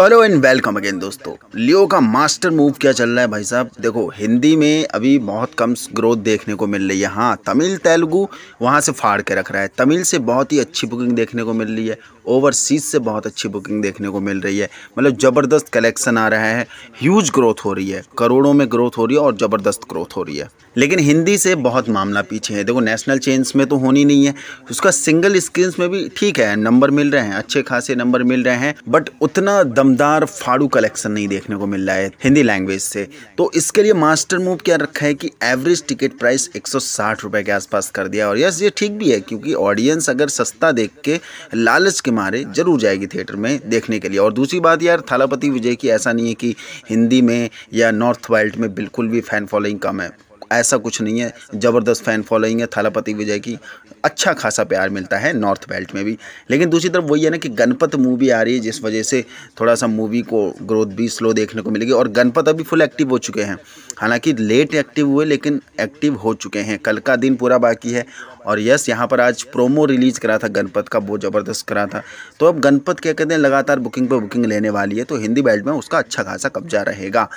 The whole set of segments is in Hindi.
तो हेलो एंड वेलकम अगेन दोस्तों लियो का मास्टर मूव क्या चल रहा है भाई साहब देखो हिंदी में अभी बहुत कम ग्रोथ देखने को मिल रही है हाँ तमिल तेलुगु वहाँ से फाड़ के रख रहा है तमिल से बहुत ही अच्छी बुकिंग देखने को मिल रही है ओवरसीज से बहुत अच्छी बुकिंग देखने को मिल रही है मतलब ज़बरदस्त कलेक्शन आ रहा है ह्यूज ग्रोथ हो रही है करोड़ों में ग्रोथ हो रही है और ज़बरदस्त ग्रोथ हो रही है लेकिन हिंदी से बहुत मामला पीछे है देखो नेशनल चेंज में तो होनी नहीं है उसका सिंगल स्क्रीन में भी ठीक है नंबर मिल रहे हैं अच्छे खासे नंबर मिल रहे हैं बट उतना दम दमदार फाड़ू कलेक्शन नहीं देखने को मिल रहा है हिंदी लैंग्वेज से तो इसके लिए मास्टर मूव क्या रखा है कि एवरेज टिकट प्राइस एक रुपए के आसपास कर दिया और यस ये ठीक भी है क्योंकि ऑडियंस अगर सस्ता देख के लालच के मारे जरूर जाएगी थिएटर में देखने के लिए और दूसरी बात यार थालापति विजय की ऐसा नहीं है कि हिंदी में या नॉर्थ वाइल्ड में बिल्कुल भी फ़ैन फॉलोइंग कम है ऐसा कुछ नहीं है ज़बरदस्त फ़ैन फॉलोइंग है थालापति विजय की अच्छा खासा प्यार मिलता है नॉर्थ बेल्ट में भी लेकिन दूसरी तरफ वही है ना कि गणपत मूवी आ रही है जिस वजह से थोड़ा सा मूवी को ग्रोथ भी स्लो देखने को मिलेगी और गणपत अभी फुल एक्टिव हो चुके हैं हालांकि लेट एक्टिव हुए लेकिन एक्टिव हो चुके हैं कल का दिन पूरा बाकी है और यस यहाँ पर आज प्रोमो रिलीज़ करा था गणपत का बहुत ज़बरदस्त करा था तो अब गणपत क्या कहते हैं लगातार बुकिंग पर बुकिंग लेने वाली है तो हिंदी बेल्ट में उसका अच्छा खासा कब्जा रहेगा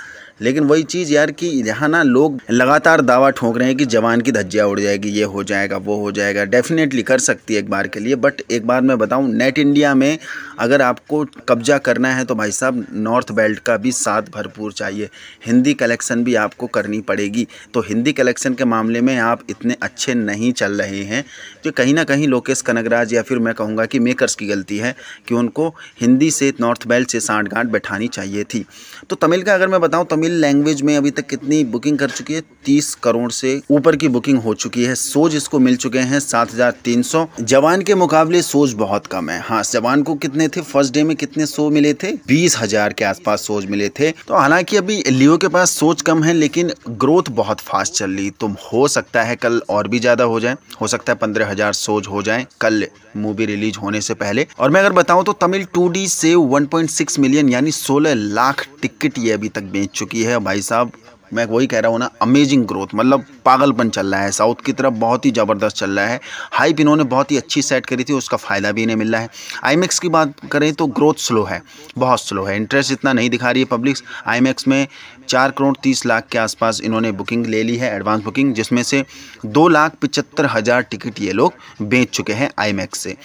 लेकिन वही चीज़ यार कि यहाँ ना लोग लगातार दावा ठोंक रहे हैं कि जवान की धज्जियाँ उड़ जाएगी ये हो जाएगा वो हो जाएगा डेफिनेटली कर सकती है एक बार के लिए बट एक बार मैं बताऊँ नेट इंडिया में अगर आपको कब्जा करना है तो भाई साहब नॉर्थ बेल्ट का भी साथ भरपूर चाहिए हिंदी कलेक्शन भी आपको करनी पड़ेगी तो हिंदी कलेक्शन के मामले में आप इतने अच्छे नहीं चल रहे हैं कि कहीं ना कहीं लोकेश कनगराज या फिर मैं कहूँगा कि मेकर्स की गलती है कि उनको हिंदी से नॉर्थ बेल्ट से गांठ बैठानी चाहिए थी तो तमिल का अगर मैं बताऊँ तमिल लैंग्वेज में अभी तक कितनी बुकिंग कर चुकी है तीस करोड़ से ऊपर की बुकिंग हो चुकी है सोज इसको मिल चुके हैं 7,300 जवान के मुकाबले सोज बहुत कम है हाँ जवान को कितने थे फर्स्ट डे में कितने सो मिले थे बीस हजार के आसपास सोज मिले थे तो हालांकि अभी लियो के पास सोच कम है लेकिन ग्रोथ बहुत फास्ट चल रही तो हो सकता है कल और भी ज्यादा हो जाए हो सकता है पंद्रह हजार सोच हो जाए कल मूवी रिलीज होने से पहले और मैं अगर बताऊं तो तमिल टू से 1.6 मिलियन यानी 16 लाख टिकट ये अभी तक बेच चुकी है भाई साहब मैं वही कह रहा हूँ ना अमेजिंग ग्रोथ मतलब पागलपन चल रहा है साउथ की तरफ बहुत ही ज़बरदस्त चल रहा है हाइप इन्होंने बहुत ही अच्छी सेट करी थी उसका फ़ायदा भी इन्हें मिल रहा है आई की बात करें तो ग्रोथ स्लो है बहुत स्लो है इंटरेस्ट इतना नहीं दिखा रही है पब्लिक्स आई में चार करोड़ तीस लाख के आसपास इन्होंने बुकिंग ले ली है एडवांस बुकिंग जिसमें से दो लाख पचहत्तर हज़ार टिकट ये लोग बेच चुके हैं आई से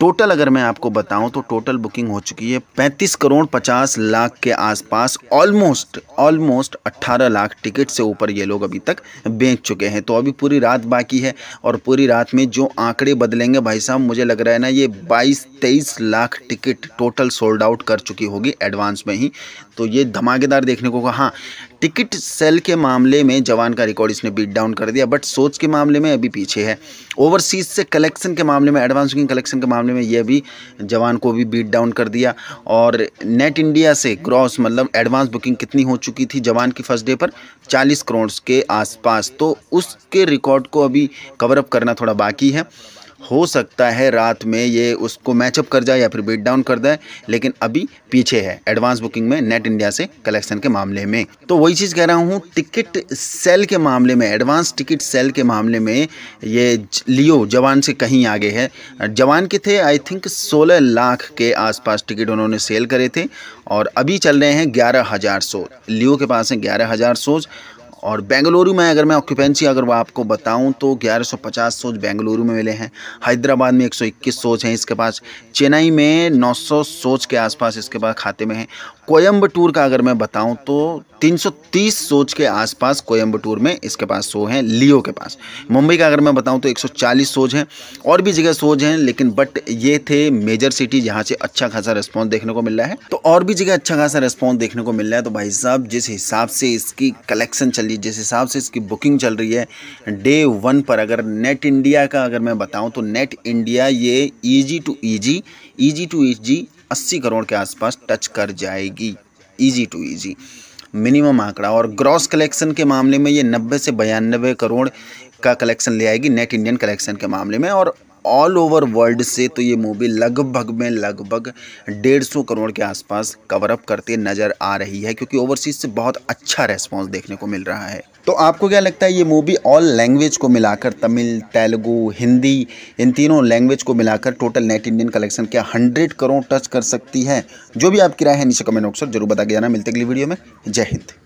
टोटल अगर मैं आपको बताऊं तो टोटल बुकिंग हो चुकी है पैंतीस करोड़ पचास लाख के आसपास ऑलमोस्ट ऑलमोस्ट अट्ठारह लाख लाख टिकट से ऊपर ये लोग अभी तक बेच चुके हैं तो अभी पूरी रात बाकी है और पूरी रात में जो आंकड़े बदलेंगे भाई साहब मुझे लग रहा है ना ये बाईस तेईस lakh ticket total sold out कर चुकी होगी एडवांस में ही तो ये धमाकेदार देखने को हाँ टिकट सेल के मामले में जवान का रिकॉर्ड इसने बीट डाउन कर दिया बट सोच के मामले में अभी पीछे है ओवरसीज से कलेक्शन के मामले में एडवांस बुकिंग कलेक्शन के मामले में ये भी जवान को भी बीट डाउन कर दिया और नेट इंडिया से क्रॉस मतलब एडवांस बुकिंग कितनी हो चुकी थी जवान की फर्स्ट डे पर 40 करोड़ के आसपास तो उसके रिकॉर्ड को अभी कवर अप करना थोड़ा बाकी है हो सकता है रात में ये उसको मैचअप कर जाए या फिर बीट डाउन कर जाए लेकिन अभी पीछे है एडवांस बुकिंग में नेट इंडिया से कलेक्शन के मामले में तो वही चीज़ कह रहा हूँ टिकट सेल के मामले में एडवांस टिकट सेल के मामले में ये लियो जवान से कहीं आगे है जवान के थे आई थिंक सोलह लाख के आसपास टिकट उन्होंने सेल करे थे और अभी चल रहे हैं ग्यारह हज़ार लियो के पास हैं ग्यारह हज़ार और बेंगलुरु में अगर मैं ऑक्यूपेंसी अगर आपको बताऊं तो 1150 सोच बेंगलुरु में मिले हैं हैदराबाद में 121 सोच हैं इसके पास चेन्नई में 900 सोच के आसपास इसके पास खाते में हैं कोयम्बटूर का अगर मैं बताऊं तो 330 सोच के आसपास कोयम्बटूर में इसके पास सो हैं लियो के पास मुंबई का अगर मैं बताऊं तो 140 सोच हैं और भी जगह सोच हैं लेकिन बट ये थे मेजर सिटी जहां से अच्छा खासा रिस्पॉन्स देखने को मिल रहा है तो और भी जगह अच्छा खासा रिस्पॉन्स देखने को मिल रहा है तो भाई साहब जिस हिसाब से इसकी कलेक्शन चल रही है जिस हिसाब से इसकी बुकिंग चल रही है डे वन पर अगर नेट इंडिया का अगर मैं बताऊँ तो नेट इंडिया ये easy to easy easy to easy अस्सी करोड़ के आसपास टच कर जाएगी ईजी टू ईजी मिनिमम आंकड़ा और ग्रॉस कलेक्शन के मामले में ये नब्बे से बयानबे करोड़ का कलेक्शन ले आएगी नेट इंडियन कलेक्शन के मामले में और ऑल ओवर वर्ल्ड से तो ये मूवी लगभग में लगभग डेढ़ सौ करोड़ के आसपास कवरअप करते नज़र आ रही है क्योंकि ओवरसीज से बहुत अच्छा रेस्पॉन्स देखने को मिल रहा है तो आपको क्या लगता है ये मूवी ऑल लैंग्वेज को मिलाकर तमिल तेलुगु हिंदी इन तीनों लैंग्वेज को मिलाकर टोटल नेट इंडियन कलेक्शन क्या हंड्रेड करोड़ टच कर सकती है जो भी आपकी राय है नीचे कमेंट बॉक्स जरूर बता के जाना मिलते अगली वीडियो में जय हिंद